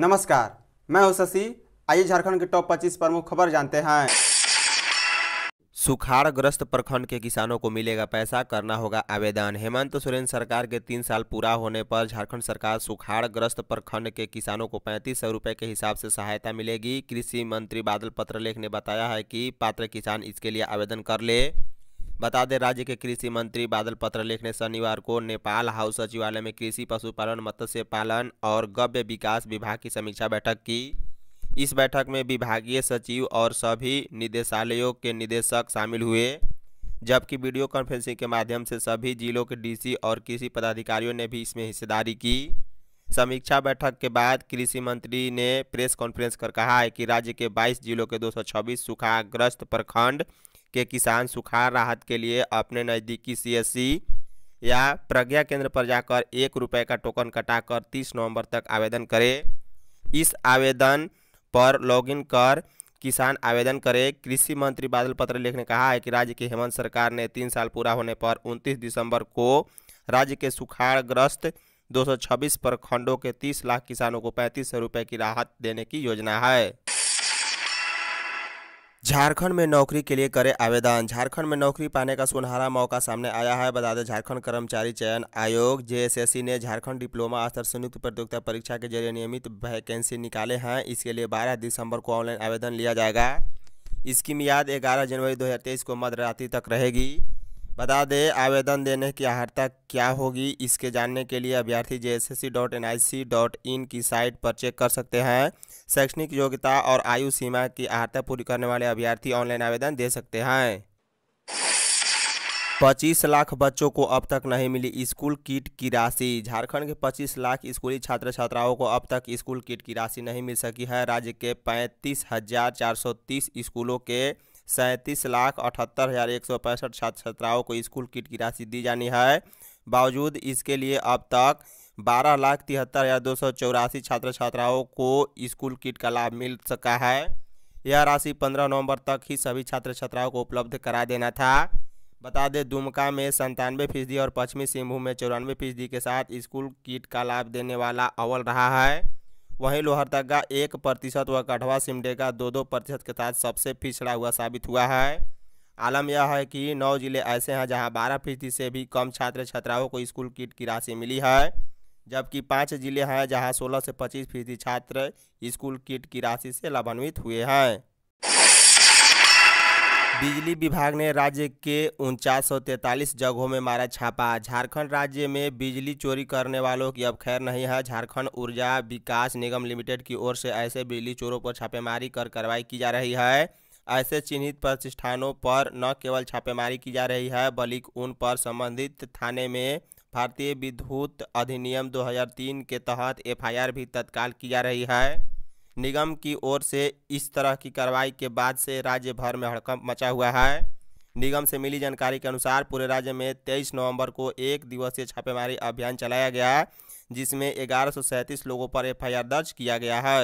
नमस्कार मैं हूं शशि आइए झारखंड के टॉप 25 प्रमुख खबर जानते हैं सुखाड़ग्रस्त प्रखंड के किसानों को मिलेगा पैसा करना होगा आवेदन हेमंत सोरेन सरकार के तीन साल पूरा होने पर झारखंड सरकार सुखाड़ग्रस्त प्रखंड के किसानों को पैंतीस सौ रुपये के हिसाब से सहायता मिलेगी कृषि मंत्री बादल पत्रलेख ने बताया है कि पात्र किसान इसके लिए आवेदन कर ले बता दें राज्य के कृषि मंत्री बादल पत्रलेख ने शनिवार को नेपाल हाउस सचिवालय में कृषि पशुपालन मत्स्य पालन और गव्य विकास विभाग की समीक्षा बैठक की इस बैठक में विभागीय सचिव और सभी निदेशालयों के निदेशक शामिल हुए जबकि वीडियो कॉन्फ्रेंसिंग के माध्यम से सभी जिलों के डीसी और कृषि पदाधिकारियों ने भी इसमें हिस्सेदारी की समीक्षा बैठक के बाद कृषि मंत्री ने प्रेस कॉन्फ्रेंस कर कहा है कि राज्य के 22 जिलों के 226 सूखाग्रस्त प्रखंड के किसान सुखाड़ राहत के लिए अपने नज़दीकी सीएससी या प्रज्ञा केंद्र पर जाकर एक रुपये का टोकन कटाकर 30 नवंबर तक आवेदन करें इस आवेदन पर लॉगिन कर किसान आवेदन करें कृषि मंत्री बादल पत्र लेख ने कहा है कि राज्य की हेमंत सरकार ने तीन साल पूरा होने पर 29 दिसंबर को राज्य के सुखाड़ग्रस्त 226 प्रखंडों के 30 लाख किसानों को पैंतीस सौ रुपये की राहत देने की योजना है झारखंड में नौकरी के लिए करें आवेदन झारखंड में नौकरी पाने का सुनहरा मौका सामने आया है बता दें झारखंड कर्मचारी चयन आयोग जे ने झारखंड डिप्लोमा स्तर संयुक्त प्रतियोगिता परीक्षा के जरिए नियमित वैकेंसी निकाले हैं इसके लिए 12 दिसंबर को ऑनलाइन आवेदन लिया जाएगा इसकी मियाद 11 जनवरी 2023 को मध्यरात्रि तक रहेगी बता दें आवेदन देने की अहर्ता क्या होगी इसके जानने के लिए अभ्यर्थी J S S C dot N I C dot in की साइट पर चेक कर सकते हैं शैक्षणिक योग्यता और आयु सीमा की अहर्ता पूरी करने वाले अभ्यर्थी ऑनलाइन आवेदन दे सकते हैं पच्चीस लाख बच्चों को अब तक नहीं मिली स्कूल किट की राशि झारखंड के पच्चीस लाख स्कूली छात्र छात्राओं को अब तक स्कूल किट की राशि नहीं मिल सकी है राज्य के पैंतीस हजार चार सौ तीस स्कूलों के सैंतीस लाख अठहत्तर हज़ार एक सौ पैंसठ छात्र छात्राओं को स्कूल किट की राशि दी जानी है बावजूद इसके लिए अब तक बारह लाख तिहत्तर हज़ार दो सौ चौरासी छात्र छात्राओं को स्कूल किट का लाभ मिल सका है यह राशि पंद्रह नवंबर तक ही सभी छात्र छात्राओं को उपलब्ध करा देना था बता दें दुमका में संतानवे फीसदी और पश्चिमी सिंहभूम में चौरानवे फीसदी के साथ स्कूल किट का लाभ देने वाला अव्वल रहा है वहीं लोहरदगा एक प्रतिशत व गढ़वा सिमडेगा दो दो प्रतिशत के साथ सबसे पिछड़ा हुआ साबित हुआ है आलम यह है कि नौ जिले ऐसे हैं जहां बारह फीसदी से भी कम छात्र छात्राओं को स्कूल किट की राशि मिली है जबकि पाँच जिले हैं जहाँ सोलह से पच्चीस फीसदी छात्र स्कूल किट की राशि से लाभान्वित हुए हैं बिजली विभाग ने राज्य के उनचास जगहों में मारा छापा झारखंड राज्य में बिजली चोरी करने वालों की अब खैर नहीं है झारखंड ऊर्जा विकास निगम लिमिटेड की ओर से ऐसे बिजली चोरों पर छापेमारी कर कार्रवाई की जा रही है ऐसे चिन्हित प्रतिष्ठानों पर न केवल छापेमारी की जा रही है बल्कि उन पर संबंधित थाने में भारतीय विद्युत अधिनियम 2003 के तहत एफआईआर भी तत्काल की जा रही है निगम की ओर से इस तरह की कार्रवाई के बाद से राज्य भर में हड़कंप मचा हुआ है निगम से मिली जानकारी के अनुसार पूरे राज्य में 23 नवंबर को एक दिवसीय छापेमारी अभियान चलाया गया जिसमें ग्यारह लोगों पर एफ दर्ज किया गया है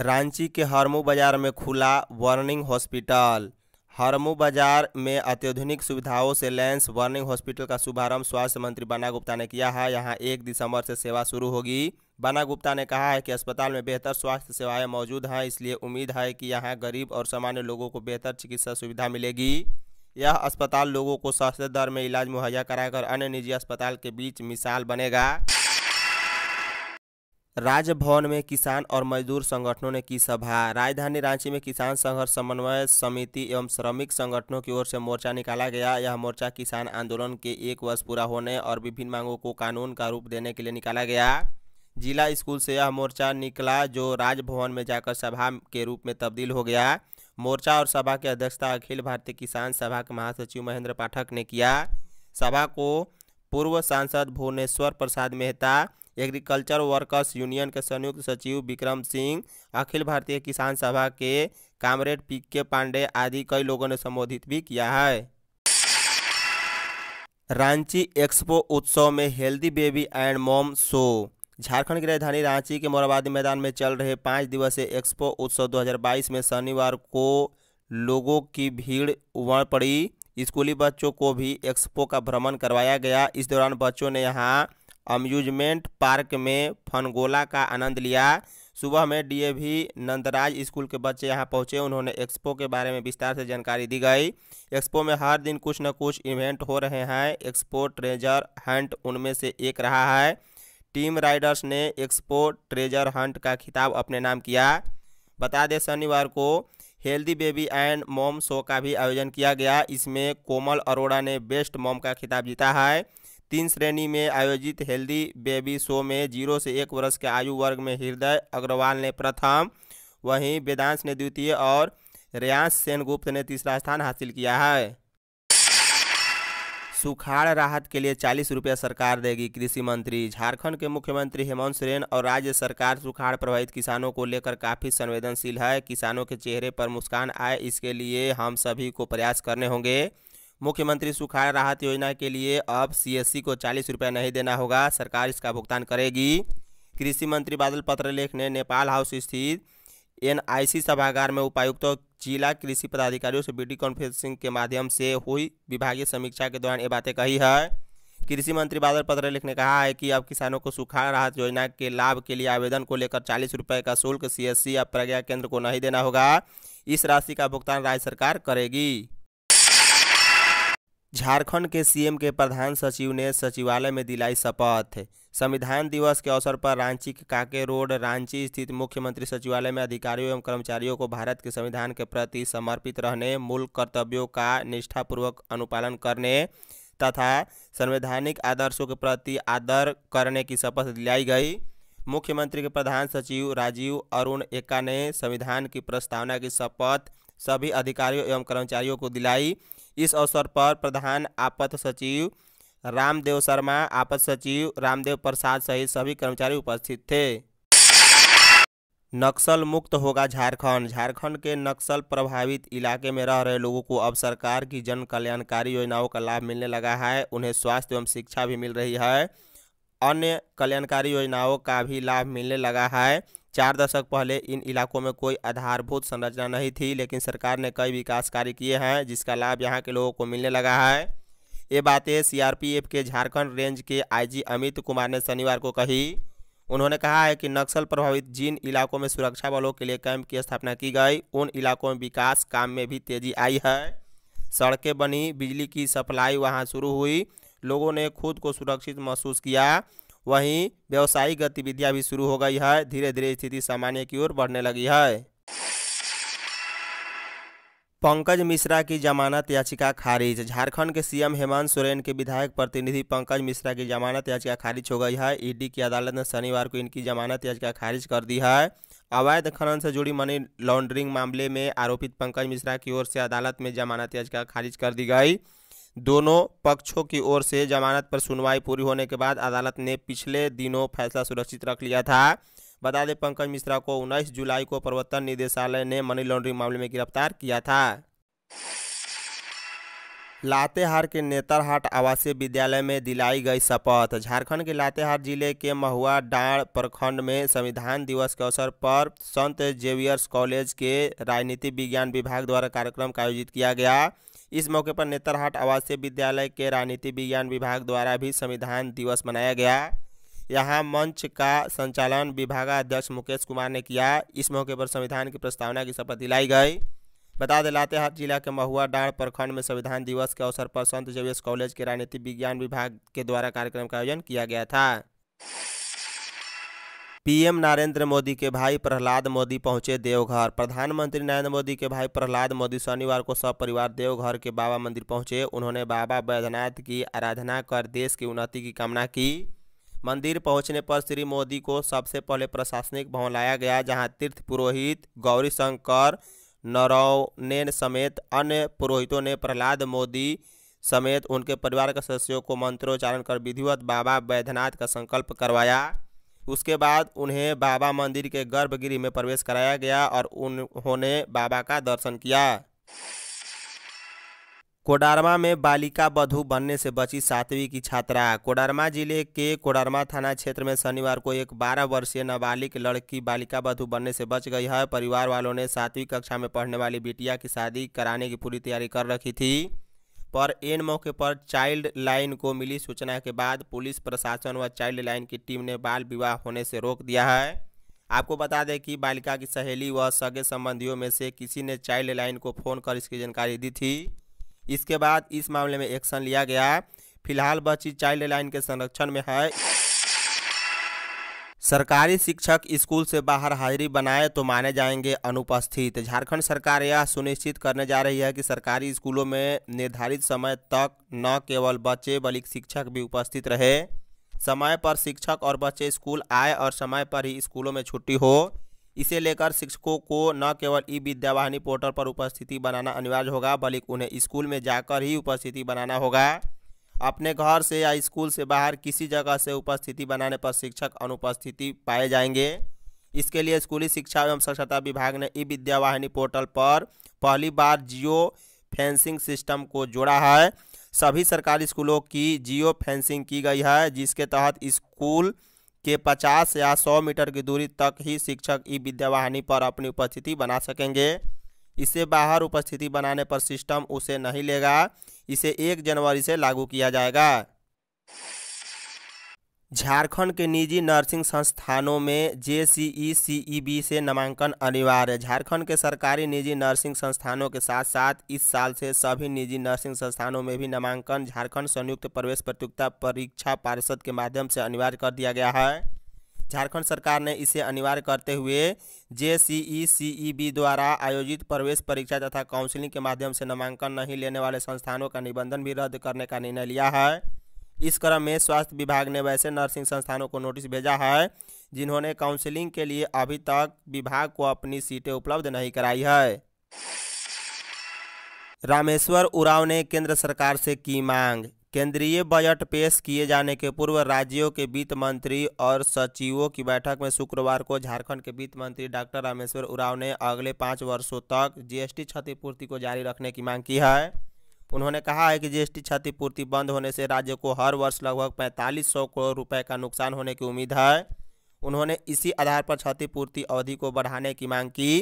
रांची के हरमू बाजार में खुला वर्निंग हॉस्पिटल हरमू बाजार में अत्याधुनिक सुविधाओं से लैंस वर्निंग हॉस्पिटल का शुभारंभ स्वास्थ्य मंत्री बना गुप्ता ने किया है यहाँ एक दिसंबर से सेवा शुरू होगी बाना गुप्ता ने कहा है कि अस्पताल में बेहतर स्वास्थ्य सेवाएं मौजूद हैं इसलिए उम्मीद है कि यहाँ गरीब और सामान्य लोगों को बेहतर चिकित्सा सुविधा मिलेगी यह अस्पताल लोगों को सस्ते दर में इलाज मुहैया कराकर अन्य निजी अस्पताल के बीच मिसाल बनेगा राजभवन में किसान और मजदूर संगठनों ने की सभा राजधानी रांची में किसान संघर्ष समन्वय समिति एवं श्रमिक संगठनों की ओर से मोर्चा निकाला गया यह मोर्चा किसान आंदोलन के एक वर्ष पूरा होने और विभिन्न मांगों को कानून का रूप देने के लिए निकाला गया जिला स्कूल से यह मोर्चा निकला जो राजभवन में जाकर सभा के रूप में तब्दील हो गया मोर्चा और सभा के अध्यक्षता अखिल भारतीय किसान सभा के महासचिव महेंद्र पाठक ने किया सभा को पूर्व सांसद Bhuvneshwar Prasad Mehta agriculture workers union के संयुक्त सचिव विक्रम सिंह अखिल भारतीय किसान सभा के कामरेड पी के पांडे आदि कई लोगों ने संबोधित भी किया है रांची एक्सपो उत्सव में healthy baby and mom show Jharkhand की राजधानी रांची के मोराबादी मैदान में चल रहे पाँच दिवसीय एक्सपो उत्सव 2022 में शनिवार को लोगों की भीड़ उमड़ पड़ी स्कूली बच्चों को भी एक्सपो का भ्रमण करवाया गया इस दौरान बच्चों ने यहाँ अम्यूजमेंट पार्क में फनगोला का आनंद लिया सुबह में डीएवी नंदराज स्कूल के बच्चे यहां पहुंचे उन्होंने एक्सपो के बारे में विस्तार से जानकारी दी गई एक्सपो में हर दिन कुछ न कुछ इवेंट हो रहे हैं एक्सपो ट्रेजर हंट उनमें से एक रहा है टीम राइडर्स ने एक्सपो ट्रेजर हंट का खिताब अपने नाम किया बता दें शनिवार को healthy baby and mom show का भी आयोजन किया गया इसमें कोमल अरोड़ा ने बेस्ट मोम का खिताब जीता है तीन श्रेणी में आयोजित हेल्दी बेबी शो में जीरो से एक वर्ष के आयु वर्ग में हृदय अग्रवाल ने प्रथम वहीं वेदांश ने द्वितीय और रेयांश सेनगुप्त ने तीसरा स्थान हासिल किया है सुखाड़ राहत के लिए चालीस रुपया सरकार देगी कृषि मंत्री झारखंड के मुख्यमंत्री हेमंत सोरेन और राज्य सरकार सुखाड़ प्रभावित किसानों को लेकर काफ़ी संवेदनशील है किसानों के चेहरे पर मुस्कान आए इसके लिए हम सभी को प्रयास करने होंगे मुख्यमंत्री सुखाड़ राहत योजना के लिए अब सी को चालीस रुपया नहीं देना होगा सरकार इसका भुगतान करेगी कृषि मंत्री बादल पत्रलेख ने नेपाल हाउस स्थित एनआईसी सभागार में उपायुक्त जिला कृषि पदाधिकारियों से वीडियो कॉन्फ्रेंसिंग के माध्यम से हुई विभागीय समीक्षा के दौरान ये बातें कही है कृषि मंत्री बादल पत्रलेख ने कहा है कि अब किसानों को सुखा राहत योजना के लाभ के लिए आवेदन को लेकर चालीस रुपये का शुल्क सीएससी या प्रज्ञा केंद्र को नहीं देना होगा इस राशि का भुगतान राज्य सरकार करेगी झारखंड के सीएम के प्रधान सचिव ने सचिवालय में दिलाई शपथ संविधान दिवस के अवसर पर रांची के काके रोड रांची स्थित मुख्यमंत्री सचिवालय में अधिकारियों एवं कर्मचारियों को भारत के संविधान के प्रति समर्पित रहने मूल कर्तव्यों का निष्ठापूर्वक अनुपालन करने तथा संवैधानिक आदर्शों के प्रति आदर करने की शपथ दिलाई गई मुख्यमंत्री के प्रधान सचिव राजीव अरुण एक्का ने संविधान की प्रस्तावना की शपथ सभी अधिकारियों एवं कर्मचारियों को दिलाई इस अवसर पर प्रधान आपत सचिव रामदेव शर्मा आपद सचिव रामदेव प्रसाद सहित सभी कर्मचारी उपस्थित थे नक्सल मुक्त होगा झारखंड झारखंड के नक्सल प्रभावित इलाके में रह रहे लोगों को अब सरकार की जन कल्याणकारी योजनाओं का लाभ मिलने लगा है उन्हें स्वास्थ्य एवं शिक्षा भी मिल रही है अन्य कल्याणकारी योजनाओं का भी लाभ मिलने लगा है चार दशक पहले इन इलाकों में कोई आधारभूत संरचना नहीं थी लेकिन सरकार ने कई विकास कार्य किए हैं जिसका लाभ यहाँ के लोगों को मिलने लगा है ये बातें सीआरपीएफ के झारखंड रेंज के आईजी अमित कुमार ने शनिवार को कही उन्होंने कहा है कि नक्सल प्रभावित जिन इलाकों में सुरक्षा बलों के लिए कैंप की स्थापना की गई उन इलाकों में विकास काम में भी तेजी आई है सड़कें बनी बिजली की सप्लाई वहां शुरू हुई लोगों ने खुद को सुरक्षित महसूस किया वहीं व्यवसायिक गतिविधियां भी शुरू हो गई है धीरे धीरे स्थिति सामान्य की ओर बढ़ने लगी है पंकज मिश्रा की जमानत याचिका खारिज झारखंड के सीएम हेमंत सोरेन के विधायक प्रतिनिधि पंकज मिश्रा की जमानत याचिका खारिज हो गई है ईडी की अदालत ने शनिवार को इनकी जमानत याचिका खारिज कर दी है अवैध खनन से जुड़ी मनी लॉन्ड्रिंग मामले में आरोपित पंकज मिश्रा की ओर से अदालत में जमानत याचिका खारिज कर दी गई दोनों पक्षों की ओर से जमानत पर सुनवाई पूरी होने के बाद अदालत ने पिछले दिनों फैसला सुरक्षित रख लिया था बता दें पंकज मिश्रा को उन्नीस जुलाई को प्रवर्तन निदेशालय ने मनी लॉन्ड्रिंग मामले में गिरफ्तार किया था लातेहार के नेतरहाट आवासीय विद्यालय में दिलाई गई शपथ झारखंड के लातेहार जिले के महुआ डांड़ प्रखंड में संविधान दिवस के अवसर पर संत जेवियर्स कॉलेज के राजनीति विज्ञान विभाग द्वारा कार्यक्रम का आयोजित किया गया इस मौके पर नेतरहाट आवासीय विद्यालय के राजनीति विज्ञान विभाग द्वारा भी संविधान दिवस मनाया गया यहाँ मंच का संचालन विभागाध्यक्ष मुकेश कुमार ने किया इस मौके पर संविधान की प्रस्तावना की शपथ दिलाई गई बता दें लातेहार जिला के महुआ डांड प्रखंड में संविधान दिवस के अवसर पर संत जेवियस कॉलेज के राजनीति विज्ञान विभाग के द्वारा कार्यक्रम का आयोजन किया गया था पीएम नरेंद्र मोदी के भाई प्रहलाद मोदी पहुंचे देवघर प्रधानमंत्री नरेंद्र मोदी के भाई प्रहलाद मोदी शनिवार को सपरिवार देवघर के बाबा मंदिर पहुंचे उन्होंने बाबा बैद्यनाथ की आराधना कर देश की उन्नति की कामना की मंदिर पहुंचने पर श्री मोदी को सबसे पहले प्रशासनिक भवन लाया गया जहां तीर्थ पुरोहित गौरी शंकर नरौनेन समेत अन्य पुरोहितों ने प्रहलाद मोदी समेत उनके परिवार के सदस्यों को मंत्रोच्चारण कर विधिवत बाबा बैद्यनाथ का संकल्प करवाया उसके बाद उन्हें बाबा मंदिर के गर्भगृह में प्रवेश कराया गया और उन्होंने बाबा का दर्शन किया कोडरमा में बालिका बधु बनने से बची सातवीं की छात्रा कोडरमा जिले के कोडरमा थाना क्षेत्र में शनिवार को एक 12 वर्षीय नाबालिग लड़की बालिका बधु बनने से बच गई है परिवार वालों ने सातवीं कक्षा में पढ़ने वाली बिटिया की शादी कराने की पूरी तैयारी कर रखी थी पर एन मौके पर चाइल्ड लाइन को मिली सूचना के बाद पुलिस प्रशासन व चाइल्ड लाइन की टीम ने बाल विवाह होने से रोक दिया है आपको बता दें कि बालिका की सहेली व सगे संबंधियों में से किसी ने चाइल्ड लाइन को फ़ोन कर इसकी जानकारी दी थी इसके बाद इस मामले में एक्शन लिया गया फिलहाल बच्ची चाइल्ड लाइन के संरक्षण में है सरकारी शिक्षक स्कूल से बाहर हाजिरी बनाए तो माने जाएंगे अनुपस्थित झारखंड सरकार यह सुनिश्चित करने जा रही है कि सरकारी स्कूलों में निर्धारित समय तक न केवल बच्चे बल्कि शिक्षक भी उपस्थित रहे समय पर शिक्षक और बच्चे स्कूल आए और समय पर ही स्कूलों में छुट्टी हो इसे लेकर शिक्षकों को न केवल ई विद्यावाहिनी पोर्टल पर उपस्थिति बनाना अनिवार्य होगा बल्कि उन्हें स्कूल में जाकर ही उपस्थिति बनाना होगा अपने घर से या स्कूल से बाहर किसी जगह से उपस्थिति बनाने पर शिक्षक अनुपस्थिति पाए जाएंगे इसके लिए स्कूली शिक्षा एवं साक्षरता विभाग ने ई विद्यावाहिनी पोर्टल पर पहली बार जियो फेंसिंग सिस्टम को जोड़ा है सभी सरकारी स्कूलों की जियो फेंसिंग की गई है जिसके तहत स्कूल के 50 या 100 मीटर की दूरी तक ही शिक्षक ई विद्यावाहिनी पर अपनी उपस्थिति बना सकेंगे इससे बाहर उपस्थिति बनाने पर सिस्टम उसे नहीं लेगा इसे एक जनवरी से लागू किया जाएगा झारखंड के निजी नर्सिंग संस्थानों में जे सी सी ई बी से नामांकन अनिवार्य झारखंड के सरकारी निजी नर्सिंग संस्थानों के साथ साथ इस साल से सभी निजी नर्सिंग संस्थानों में भी नामांकन झारखंड संयुक्त प्रवेश प्रतियोगिता परीक्षा पार्षद के माध्यम से अनिवार्य कर दिया गया है झारखंड सरकार ने इसे अनिवार्य करते हुए जे सी बी द्वारा आयोजित प्रवेश परीक्षा तथा काउंसिलिंग के माध्यम से नामांकन नहीं लेने वाले संस्थानों का निबंधन भी रद्द करने का निर्णय लिया है इस क्रम में स्वास्थ्य विभाग ने वैसे नर्सिंग संस्थानों को नोटिस भेजा है जिन्होंने काउंसिलिंग के लिए अभी तक विभाग को अपनी सीटें उपलब्ध नहीं कराई है रामेश्वर उराव ने केंद्र सरकार से की मांग केंद्रीय बजट पेश किए जाने के पूर्व राज्यों के वित्त मंत्री और सचिवों की बैठक में शुक्रवार को झारखंड के वित्त मंत्री डॉक्टर रामेश्वर उराव ने अगले पाँच वर्षों तक जीएसटी क्षतिपूर्ति को जारी रखने की मांग की है उन्होंने कहा है कि जीएसटी क्षतिपूर्ति बंद होने से राज्य को हर वर्ष लगभग पैंतालीस सौ करोड़ रुपये का नुकसान होने की उम्मीद है उन्होंने इसी आधार पर क्षतिपूर्ति अवधि को बढ़ाने की मांग की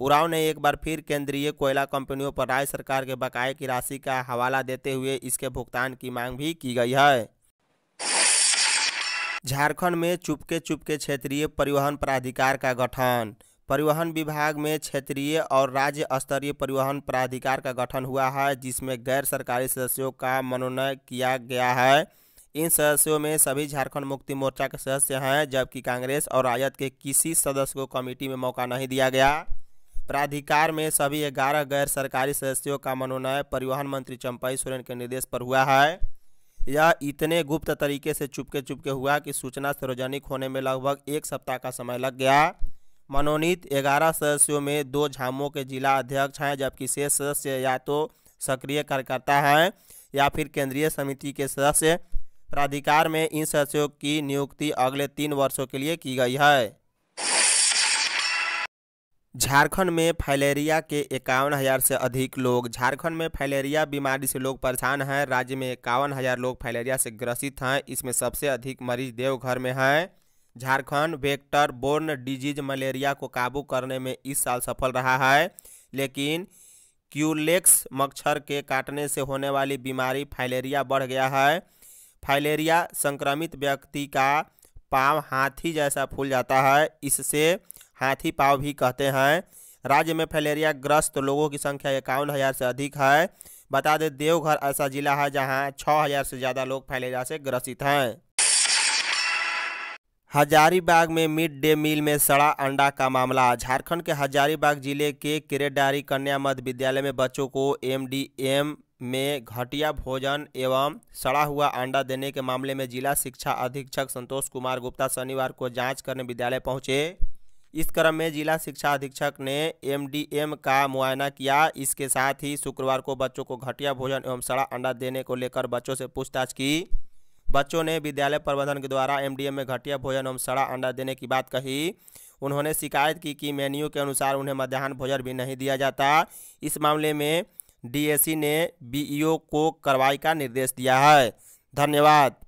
उराव ने एक बार फिर केंद्रीय कोयला कंपनियों पर राज्य सरकार के बकाए की राशि का हवाला देते हुए इसके भुगतान की मांग भी की गई है झारखंड में चुपके चुपके क्षेत्रीय परिवहन प्राधिकार का गठन परिवहन विभाग में क्षेत्रीय और राज्य स्तरीय परिवहन प्राधिकार का गठन हुआ है जिसमें गैर सरकारी सदस्यों का मनोनयन किया गया है इन सदस्यों में सभी झारखंड मुक्ति मोर्चा के सदस्य हैं जबकि कांग्रेस और राजद के किसी सदस्य को कमेटी में मौका नहीं दिया गया प्राधिकार में सभी ग्यारह गैर सरकारी सदस्यों का मनोनय परिवहन मंत्री चंपाई सोरेन के निर्देश पर हुआ है यह इतने गुप्त तरीके से चुपके चुपके हुआ कि सूचना सार्वजनिक होने में लगभग एक सप्ताह का समय लग गया मनोनीत ग्यारह सदस्यों में दो झामों के जिला अध्यक्ष हैं जबकि शेष सदस्य या तो सक्रिय कार्यकर्ता हैं या फिर केंद्रीय समिति के सदस्य प्राधिकार में इन सदस्यों की नियुक्ति अगले तीन वर्षों के लिए की गई है झारखंड में फाइलेरिया के इक्यावन हज़ार से अधिक लोग झारखंड में फाइलेरिया बीमारी से लोग परेशान हैं राज्य में इक्यावन हज़ार लोग फाइलेरिया से ग्रसित हैं इसमें सबसे अधिक मरीज देवघर में हैं Jharkhand vector borne disease malaria को काबू करने में इस साल सफल रहा है लेकिन क्यूलेक्स मच्छर के काटने से होने वाली बीमारी फाइलेरिया बढ़ गया है फाइलेरिया संक्रमित व्यक्ति का पाँव हाथी जैसा फूल जाता है इससे हाथी पाव भी कहते हैं राज्य में फैलेरिया ग्रस्त लोगों की संख्या इक्यावन हज़ार से अधिक है बता दें देवघर ऐसा जिला है जहां छः हज़ार से ज़्यादा लोग फैलेरिया से ग्रसित हैं हजारीबाग में मिड डे मील में सड़ा अंडा का मामला झारखंड के हजारीबाग जिले के किरेडारी कन्या मध्य विद्यालय में बच्चों को एमडीएम में घटिया भोजन एवं सड़ा हुआ अंडा देने के मामले में जिला शिक्षा अधीक्षक संतोष कुमार गुप्ता शनिवार को जांच करने विद्यालय पहुंचे इस क्रम में जिला शिक्षा अधीक्षक ने एमडीएम का मुआयना किया इसके साथ ही शुक्रवार को बच्चों को घटिया भोजन एवं सड़ा अंडा देने को लेकर बच्चों से पूछताछ की बच्चों ने विद्यालय प्रबंधन के द्वारा एमडीएम में घटिया भोजन एवं सड़ा अंडा देने की बात कही उन्होंने शिकायत की कि मेन्यू के अनुसार उन्हें मध्यान्ह भोजन भी नहीं दिया जाता इस मामले में डीएसी ने बीईओ को कार्रवाई का निर्देश दिया है धन्यवाद